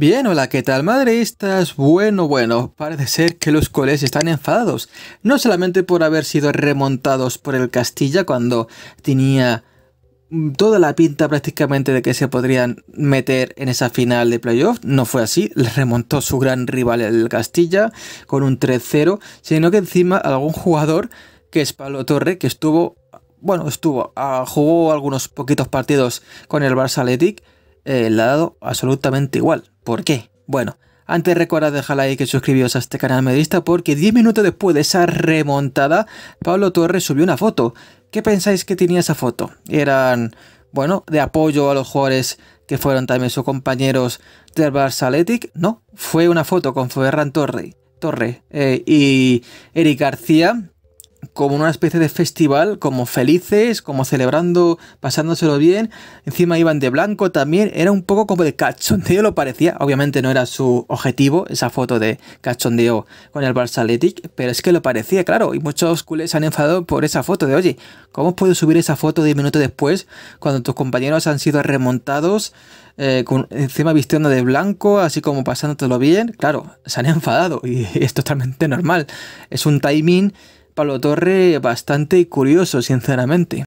Bien, hola, ¿qué tal madridistas? Bueno, bueno, parece ser que los coles están enfadados, no solamente por haber sido remontados por el Castilla cuando tenía mm, toda la pinta prácticamente de que se podrían meter en esa final de playoff. No fue así, le remontó su gran rival el Castilla con un 3-0, sino que encima algún jugador que es Pablo Torre, que estuvo, bueno, estuvo, ah, jugó algunos poquitos partidos con el Barça Athletic, eh, La ha dado absolutamente igual. ¿Por qué? Bueno, antes recuerda dejar like y suscribiros a este canal medista porque 10 minutos después de esa remontada, Pablo Torres subió una foto. ¿Qué pensáis que tenía esa foto? Eran, bueno, de apoyo a los jugadores que fueron también sus compañeros del Barça Athletic. No, fue una foto con Ferran Torre, Torre eh, y Eric García como una especie de festival, como felices, como celebrando, pasándoselo bien. Encima iban de blanco también. Era un poco como de cachondeo, lo parecía. Obviamente no era su objetivo, esa foto de cachondeo con el Barça pero es que lo parecía, claro. Y muchos culés se han enfadado por esa foto de, oye, ¿cómo puedo subir esa foto 10 minutos después cuando tus compañeros han sido remontados? Eh, encima vistiendo de blanco, así como pasándotelo bien, claro, se han enfadado y es totalmente normal. Es un timing Pablo Torre bastante curioso, sinceramente.